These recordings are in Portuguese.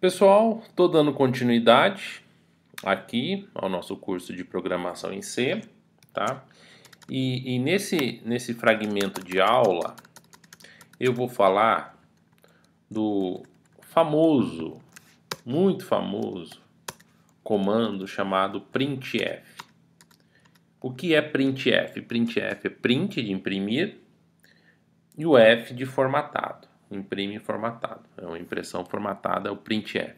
Pessoal, estou dando continuidade aqui ao nosso curso de programação em C, tá? E, e, nesse, nesse fragmento de aula eu vou falar do famoso, muito famoso comando chamado printf. O que é printf? Printf é print de imprimir e o f de formatado imprime formatado. É uma impressão formatada, é o printf.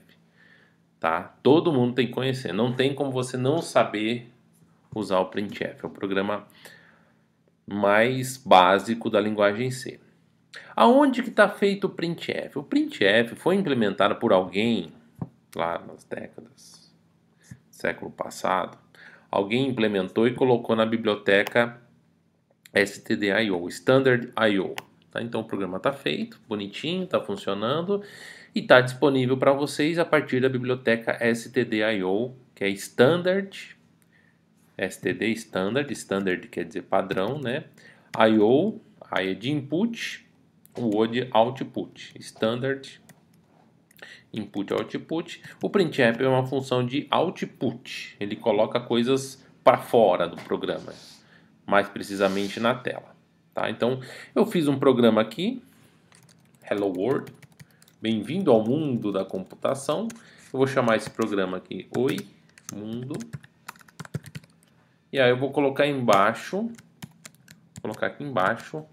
Tá? Todo mundo tem que conhecer. Não tem como você não saber usar o printf. É o programa mais básico da linguagem C. Aonde que está feito o printf? O printf foi implementado por alguém lá nas décadas século passado. Alguém implementou e colocou na biblioteca STD.io, Standard.io. Tá? Então o programa está feito, bonitinho, está funcionando e está disponível para vocês a partir da biblioteca stdio, que é standard, std standard, standard quer dizer padrão, né? io, aí é de input, o o de output, standard input output. O printf é uma função de output, ele coloca coisas para fora do programa, mais precisamente na tela. Tá? Então, eu fiz um programa aqui, Hello World, bem-vindo ao mundo da computação. Eu vou chamar esse programa aqui, Oi Mundo. E aí eu vou colocar embaixo, colocar aqui embaixo,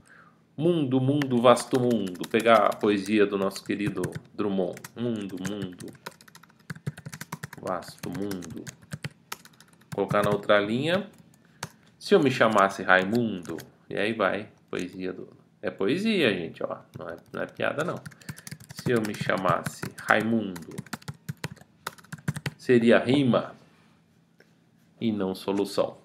Mundo, mundo, vasto mundo. Pegar a poesia do nosso querido Drummond. Mundo, mundo, vasto mundo. Colocar na outra linha. Se eu me chamasse Raimundo, e aí vai, poesia do. É poesia, gente, ó. Não é, não é piada, não. Se eu me chamasse Raimundo, seria rima e não solução.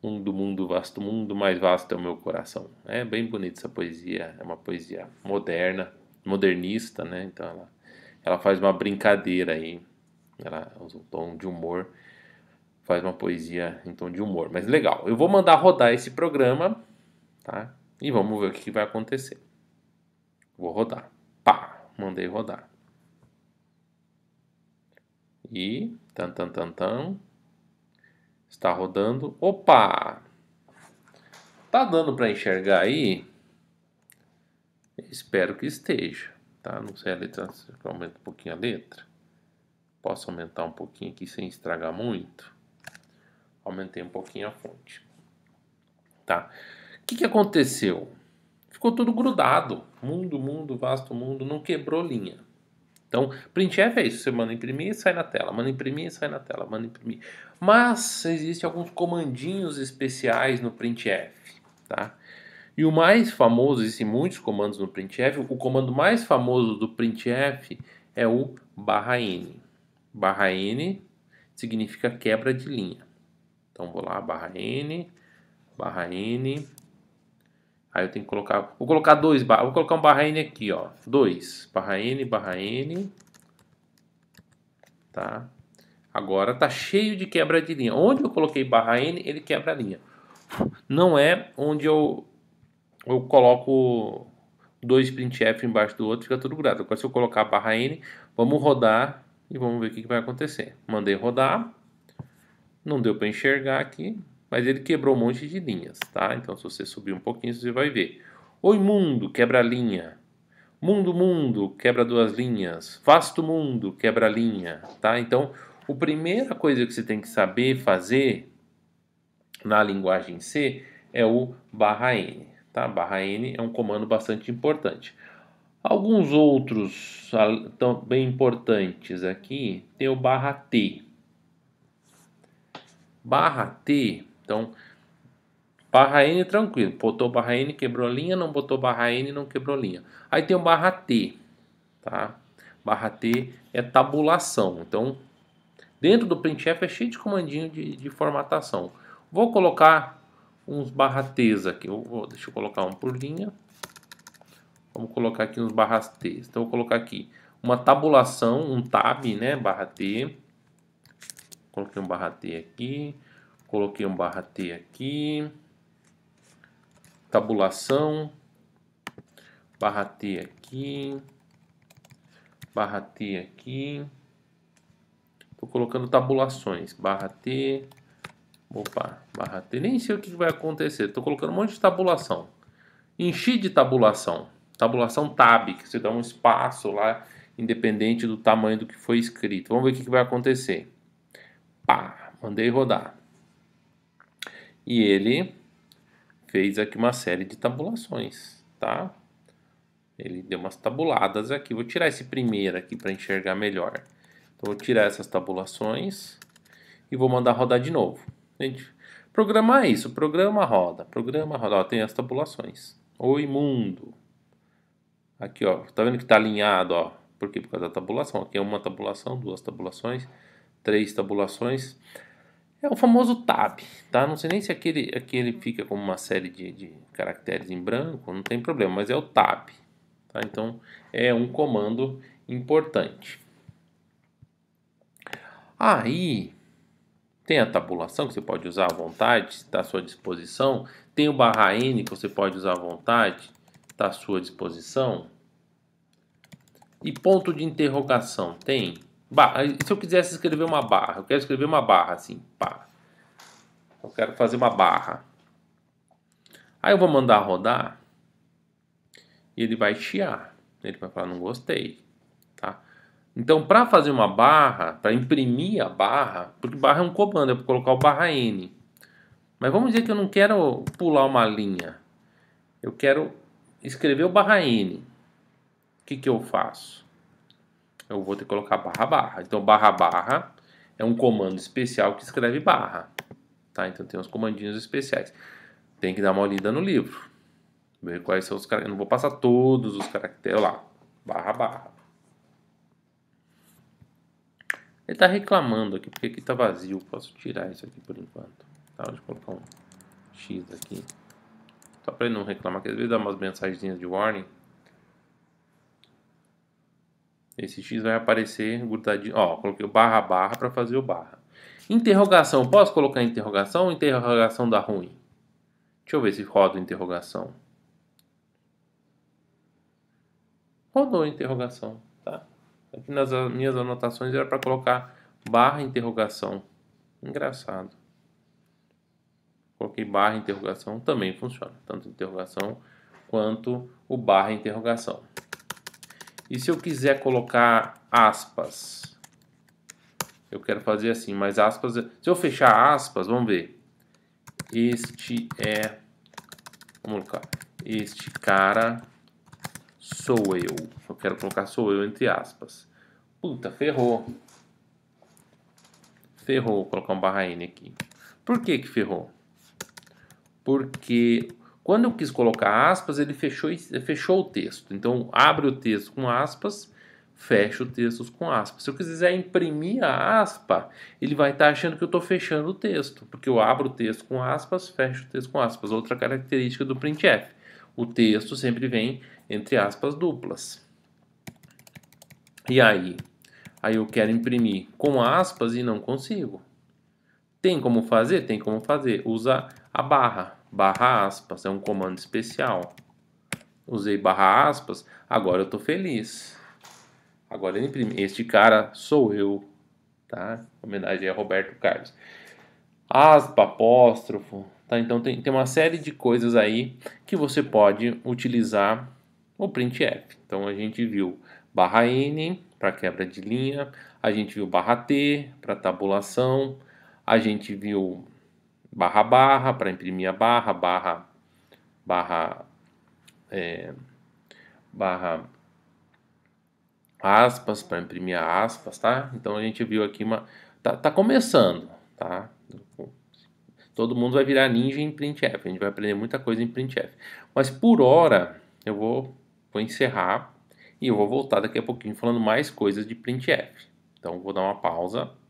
Um do mundo vasto, mundo mais vasto é o meu coração. É bem bonita essa poesia, é uma poesia moderna, modernista, né? Então ela, ela faz uma brincadeira aí, ela usa um tom de humor faz uma poesia em tom de humor. Mas legal, eu vou mandar rodar esse programa, tá? E vamos ver o que vai acontecer. Vou rodar. Pá, mandei rodar. E tan tan tan tan está rodando. Opa! Tá dando para enxergar aí? Espero que esteja, tá? Não sei a letra, aumenta um pouquinho a letra. Posso aumentar um pouquinho aqui sem estragar muito. Aumentei um pouquinho a fonte. Tá? O que, que aconteceu? Ficou tudo grudado. Mundo, mundo, vasto mundo, não quebrou linha. Então, printf é isso. Você manda imprimir e sai na tela. Manda imprimir e sai na tela. Manda imprimir. Mas existem alguns comandinhos especiais no printf. Tá? E o mais famoso, existem muitos comandos no printf, o comando mais famoso do printf é o barra n. Barra n significa quebra de linha. Então vou lá, barra N, barra N. Aí eu tenho que colocar, vou colocar dois, vou colocar um barra N aqui, ó. Dois, barra N, barra N. Tá? Agora tá cheio de quebra de linha. Onde eu coloquei barra N, ele quebra a linha. Não é onde eu, eu coloco dois printf embaixo do outro, fica tudo grato Agora se eu colocar barra N, vamos rodar e vamos ver o que, que vai acontecer. Mandei rodar. Não deu para enxergar aqui, mas ele quebrou um monte de linhas, tá? Então, se você subir um pouquinho, você vai ver. Oi, mundo, quebra linha. Mundo, mundo, quebra duas linhas. Vasto mundo, quebra linha, tá? Então, a primeira coisa que você tem que saber fazer na linguagem C é o barra N, tá? Barra N é um comando bastante importante. Alguns outros ah, também importantes aqui tem o barra T, barra T. Então, barra N tranquilo. Botou barra N, quebrou linha. Não botou barra N, não quebrou linha. Aí tem o barra T, tá? Barra T é tabulação. Então, dentro do printf é cheio de comandinho de, de formatação. Vou colocar uns barra T's aqui. vou, deixa eu colocar um por linha. Vamos colocar aqui uns barra T's. Então, vou colocar aqui uma tabulação, um tab, né? Barra T Coloquei um barra T aqui, coloquei um barra T aqui, tabulação, barra T aqui, barra T aqui. Estou colocando tabulações, barra T, opa, barra T, nem sei o que vai acontecer, estou colocando um monte de tabulação. Enchi de tabulação, tabulação tab, que você dá um espaço lá, independente do tamanho do que foi escrito. Vamos ver o que vai acontecer. Pá, mandei rodar. E ele fez aqui uma série de tabulações, tá? Ele deu umas tabuladas aqui. Vou tirar esse primeiro aqui para enxergar melhor. Então, vou tirar essas tabulações e vou mandar rodar de novo. Gente, programar é isso. Programa roda, programa roda. Ó, tem as tabulações. Oi, mundo. Aqui, ó. Tá vendo que tá alinhado, ó. Por quê? Por causa da tabulação. Aqui é uma tabulação, duas tabulações três tabulações. É o famoso tab, tá? Não sei nem se aquele, aquele fica como uma série de, de caracteres em branco, não tem problema, mas é o tab. Tá? Então é um comando importante. Aí tem a tabulação que você pode usar à vontade, está à sua disposição. Tem o barra N que você pode usar à vontade, está à sua disposição. E ponto de interrogação tem? Barra. Se eu quisesse escrever uma barra, eu quero escrever uma barra assim, pá. Eu quero fazer uma barra. Aí eu vou mandar rodar e ele vai chiar. Ele vai falar, não gostei. Tá? Então, para fazer uma barra, para imprimir a barra, porque barra é um comando, é para colocar o barra N. Mas vamos dizer que eu não quero pular uma linha. Eu quero escrever o barra N. O que, que eu faço? eu vou ter que colocar barra barra. Então barra barra é um comando especial que escreve barra. Tá? Então tem uns comandinhos especiais. Tem que dar uma olhada no livro. Ver quais são os caracteres. Eu não vou passar todos os caracteres lá. Barra barra. Ele está reclamando aqui, porque aqui está vazio. Posso tirar isso aqui por enquanto. Tá? Deixa eu colocar um X aqui. Só para ele não reclamar, que às vezes dá umas mensagens de warning. Esse x vai aparecer grudadinho. Ó, coloquei o barra barra para fazer o barra. Interrogação. Posso colocar interrogação ou interrogação dá ruim? Deixa eu ver se roda interrogação. Rodou interrogação, tá? Aqui nas minhas anotações era para colocar barra interrogação. Engraçado. Coloquei barra interrogação, também funciona. Tanto interrogação quanto o barra interrogação. E se eu quiser colocar aspas? Eu quero fazer assim, mas aspas... Se eu fechar aspas, vamos ver. Este é... Vamos colocar. Este cara sou eu. Eu quero colocar sou eu entre aspas. Puta, ferrou. Ferrou, vou colocar um barra N aqui. Por que que ferrou? Porque quando eu quis colocar aspas, ele fechou, fechou o texto. Então, abre o texto com aspas, fecha o texto com aspas. Se eu quiser imprimir a aspa, ele vai estar tá achando que eu estou fechando o texto, porque eu abro o texto com aspas, fecho o texto com aspas. Outra característica do printf. O texto sempre vem entre aspas duplas. E aí? Aí eu quero imprimir com aspas e não consigo. Tem como fazer? Tem como fazer. Usa a barra barra aspas, é um comando especial. Usei barra aspas, agora eu estou feliz. Agora ele imprime. Este cara sou eu, tá? Homenagem a Roberto Carlos. Aspa, apóstrofo, tá? Então tem, tem uma série de coisas aí que você pode utilizar o printf. Então a gente viu barra n para quebra de linha, a gente viu barra t para tabulação, a gente viu barra barra para imprimir a barra, barra barra é, barra aspas para imprimir aspas, tá? Então a gente viu aqui uma tá, tá começando, tá? Todo mundo vai virar ninja em printf, a gente vai aprender muita coisa em printf. Mas por hora eu vou vou encerrar e eu vou voltar daqui a pouquinho falando mais coisas de printf. Então vou dar uma pausa